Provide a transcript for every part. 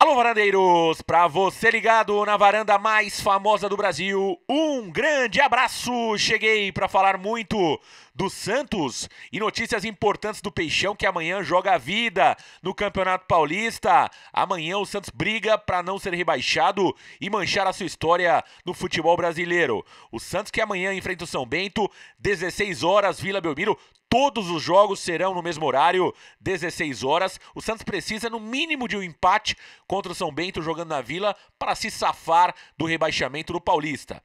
Alô, varandeiros! Para você ligado na varanda mais famosa do Brasil, um grande abraço! Cheguei para falar muito do Santos e notícias importantes do Peixão que amanhã joga a vida no Campeonato Paulista. Amanhã o Santos briga para não ser rebaixado e manchar a sua história no futebol brasileiro. O Santos que amanhã enfrenta o São Bento, 16 horas, Vila Belmiro. Todos os jogos serão no mesmo horário, 16 horas. O Santos precisa no mínimo de um empate contra o São Bento jogando na Vila para se safar do rebaixamento do Paulista.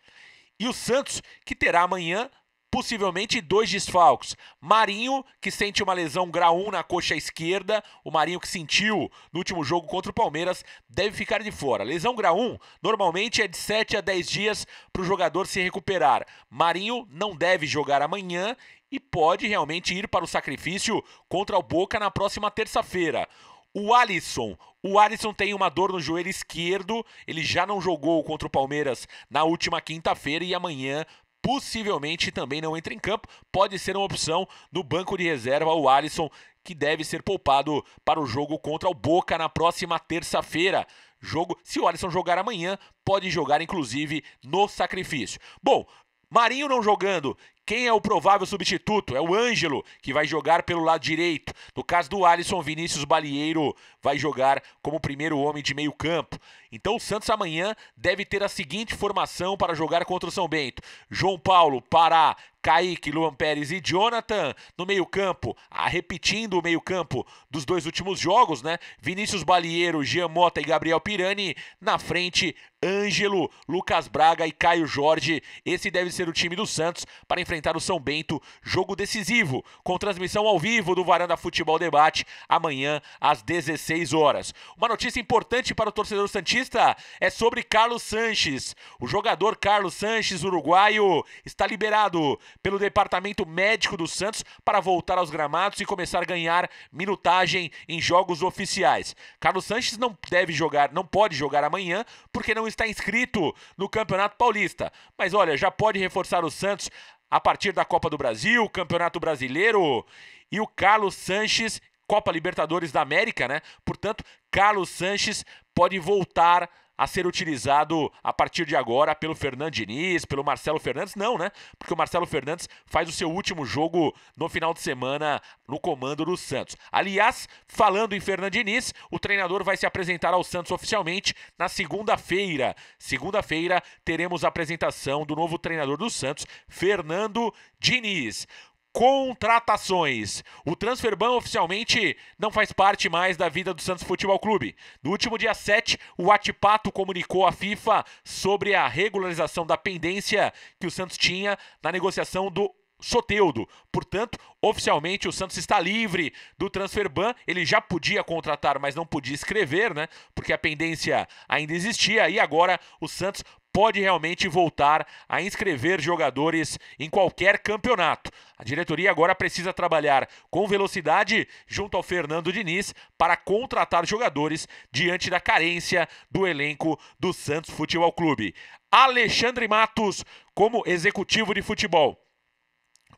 E o Santos, que terá amanhã possivelmente dois desfalques. Marinho, que sente uma lesão grau 1 na coxa esquerda, o Marinho que sentiu no último jogo contra o Palmeiras, deve ficar de fora. Lesão grau 1 normalmente é de 7 a 10 dias para o jogador se recuperar. Marinho não deve jogar amanhã e pode realmente ir para o sacrifício contra o Boca na próxima terça-feira. O Alisson. O Alisson tem uma dor no joelho esquerdo. Ele já não jogou contra o Palmeiras na última quinta-feira e amanhã possivelmente também não entra em campo. Pode ser uma opção no banco de reserva o Alisson, que deve ser poupado para o jogo contra o Boca na próxima terça-feira. Jogo, se o Alisson jogar amanhã, pode jogar inclusive no sacrifício. Bom, Marinho não jogando, quem é o provável substituto? É o Ângelo, que vai jogar pelo lado direito. No caso do Alisson, Vinícius Balieiro vai jogar como primeiro homem de meio campo. Então o Santos amanhã deve ter a seguinte formação para jogar contra o São Bento: João Paulo, Pará, Kaique, Luan Pérez e Jonathan no meio-campo, ah, repetindo o meio-campo dos dois últimos jogos, né? Vinícius Balieiro, Giamota Mota e Gabriel Pirani. Na frente, Ângelo, Lucas Braga e Caio Jorge. Esse deve ser o time do Santos para enfrentar enfrentar o São Bento, jogo decisivo, com transmissão ao vivo do Varanda Futebol Debate, amanhã às 16 horas. Uma notícia importante para o torcedor Santista é sobre Carlos Sanches. O jogador Carlos Sanches, uruguaio, está liberado pelo Departamento Médico do Santos para voltar aos gramados e começar a ganhar minutagem em jogos oficiais. Carlos Sanches não deve jogar, não pode jogar amanhã, porque não está inscrito no Campeonato Paulista. Mas olha, já pode reforçar o Santos a partir da Copa do Brasil, Campeonato Brasileiro e o Carlos Sanches, Copa Libertadores da América, né? Portanto, Carlos Sanches pode voltar a ser utilizado a partir de agora pelo Fernando Diniz, pelo Marcelo Fernandes, não, né? Porque o Marcelo Fernandes faz o seu último jogo no final de semana no comando do Santos. Aliás, falando em Fernando Diniz, o treinador vai se apresentar ao Santos oficialmente na segunda-feira. Segunda-feira teremos a apresentação do novo treinador do Santos, Fernando Diniz. Contratações. O Transferban oficialmente não faz parte mais da vida do Santos Futebol Clube. No último dia 7, o Atipato comunicou à FIFA sobre a regularização da pendência que o Santos tinha na negociação do Soteudo. Portanto, oficialmente o Santos está livre do transfer ban. Ele já podia contratar, mas não podia escrever, né? Porque a pendência ainda existia. E agora o Santos pode realmente voltar a inscrever jogadores em qualquer campeonato. A diretoria agora precisa trabalhar com velocidade junto ao Fernando Diniz para contratar jogadores diante da carência do elenco do Santos Futebol Clube. Alexandre Matos como executivo de futebol.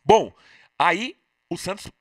Bom, aí o Santos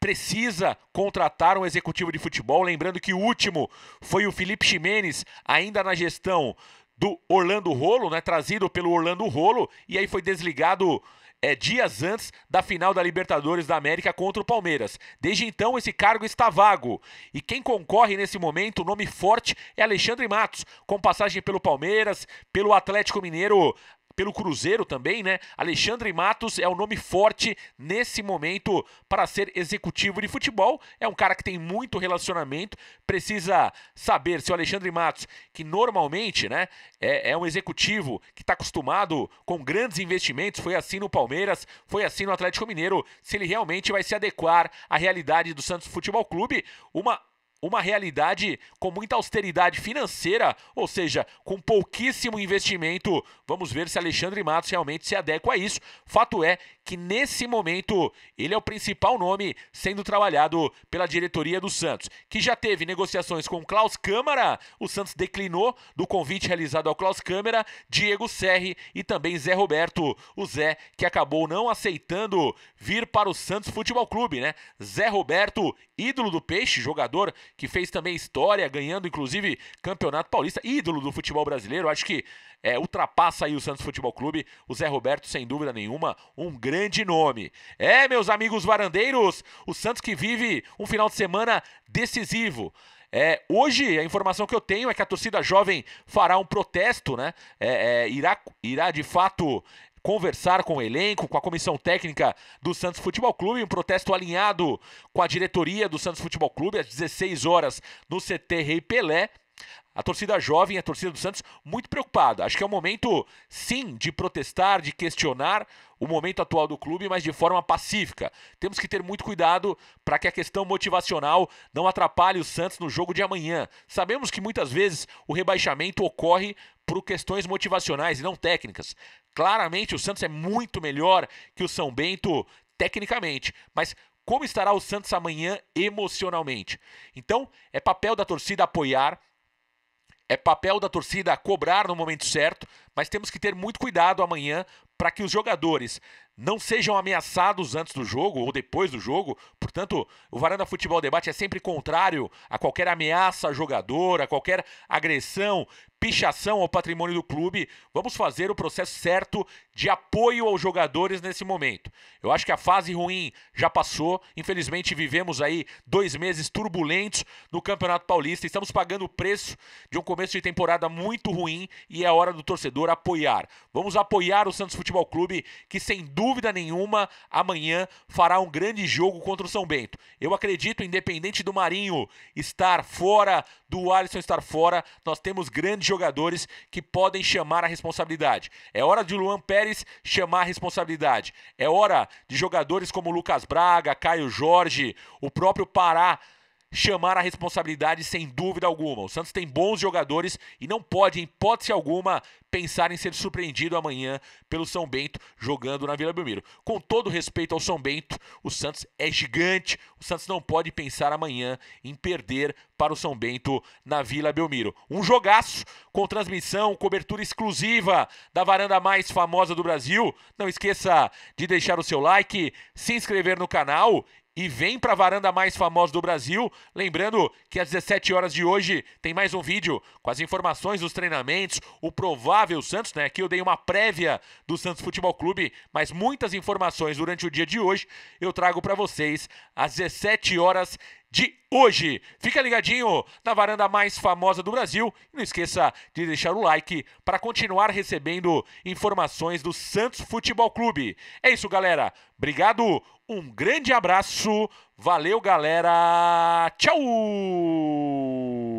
precisa contratar um executivo de futebol. Lembrando que o último foi o Felipe Ximenes, ainda na gestão do Orlando Rolo, né? Trazido pelo Orlando Rolo e aí foi desligado é, dias antes da final da Libertadores da América contra o Palmeiras. Desde então, esse cargo está vago. E quem concorre nesse momento, o nome forte, é Alexandre Matos, com passagem pelo Palmeiras, pelo Atlético Mineiro pelo Cruzeiro também, né? Alexandre Matos é o nome forte nesse momento para ser executivo de futebol. É um cara que tem muito relacionamento, precisa saber se o Alexandre Matos, que normalmente, né, é, é um executivo que está acostumado com grandes investimentos, foi assim no Palmeiras, foi assim no Atlético Mineiro, se ele realmente vai se adequar à realidade do Santos Futebol Clube. Uma uma realidade com muita austeridade financeira, ou seja, com pouquíssimo investimento. Vamos ver se Alexandre Matos realmente se adequa a isso. Fato é que nesse momento ele é o principal nome sendo trabalhado pela diretoria do Santos, que já teve negociações com Klaus Câmara. O Santos declinou do convite realizado ao Klaus Câmara, Diego Serri e também Zé Roberto. O Zé que acabou não aceitando vir para o Santos Futebol Clube, né? Zé Roberto, ídolo do Peixe, jogador que fez também história, ganhando inclusive Campeonato Paulista, ídolo do futebol brasileiro. Acho que é, ultrapassa aí o Santos Futebol Clube. O Zé Roberto, sem dúvida nenhuma, um grande nome. É, meus amigos varandeiros, o Santos que vive um final de semana decisivo. É, hoje, a informação que eu tenho é que a torcida jovem fará um protesto, né? É, é, irá, irá de fato conversar com o elenco, com a comissão técnica do Santos Futebol Clube, um protesto alinhado com a diretoria do Santos Futebol Clube às 16 horas no CT Rei Pelé a torcida jovem, a torcida do Santos, muito preocupada. Acho que é o momento, sim, de protestar, de questionar o momento atual do clube, mas de forma pacífica. Temos que ter muito cuidado para que a questão motivacional não atrapalhe o Santos no jogo de amanhã. Sabemos que muitas vezes o rebaixamento ocorre por questões motivacionais e não técnicas. Claramente o Santos é muito melhor que o São Bento tecnicamente, mas como estará o Santos amanhã emocionalmente? Então, é papel da torcida apoiar, é papel da torcida cobrar no momento certo, mas temos que ter muito cuidado amanhã para que os jogadores não sejam ameaçados antes do jogo ou depois do jogo. Portanto, o Varanda Futebol Debate é sempre contrário a qualquer ameaça a jogador, a qualquer agressão, pichação ao patrimônio do clube. Vamos fazer o processo certo de apoio aos jogadores nesse momento. Eu acho que a fase ruim já passou. Infelizmente, vivemos aí dois meses turbulentos no Campeonato Paulista. Estamos pagando o preço de um começo de temporada muito ruim e é hora do torcedor apoiar. Vamos apoiar o Santos Futebol Clube, que sem dúvida dúvida nenhuma, amanhã fará um grande jogo contra o São Bento. Eu acredito, independente do Marinho estar fora, do Alisson estar fora, nós temos grandes jogadores que podem chamar a responsabilidade. É hora de Luan Pérez chamar a responsabilidade. É hora de jogadores como Lucas Braga, Caio Jorge, o próprio Pará chamar a responsabilidade sem dúvida alguma. O Santos tem bons jogadores e não pode, em hipótese alguma, pensar em ser surpreendido amanhã pelo São Bento jogando na Vila Belmiro. Com todo respeito ao São Bento, o Santos é gigante. O Santos não pode pensar amanhã em perder para o São Bento na Vila Belmiro. Um jogaço com transmissão, cobertura exclusiva da varanda mais famosa do Brasil. Não esqueça de deixar o seu like, se inscrever no canal e vem para a varanda mais famosa do Brasil. Lembrando que às 17 horas de hoje tem mais um vídeo com as informações dos treinamentos, o provável Santos, né? Aqui eu dei uma prévia do Santos Futebol Clube, mas muitas informações durante o dia de hoje eu trago para vocês às 17 horas de hoje. Fica ligadinho na varanda mais famosa do Brasil e não esqueça de deixar o like para continuar recebendo informações do Santos Futebol Clube. É isso, galera. Obrigado, um grande abraço. Valeu, galera. Tchau!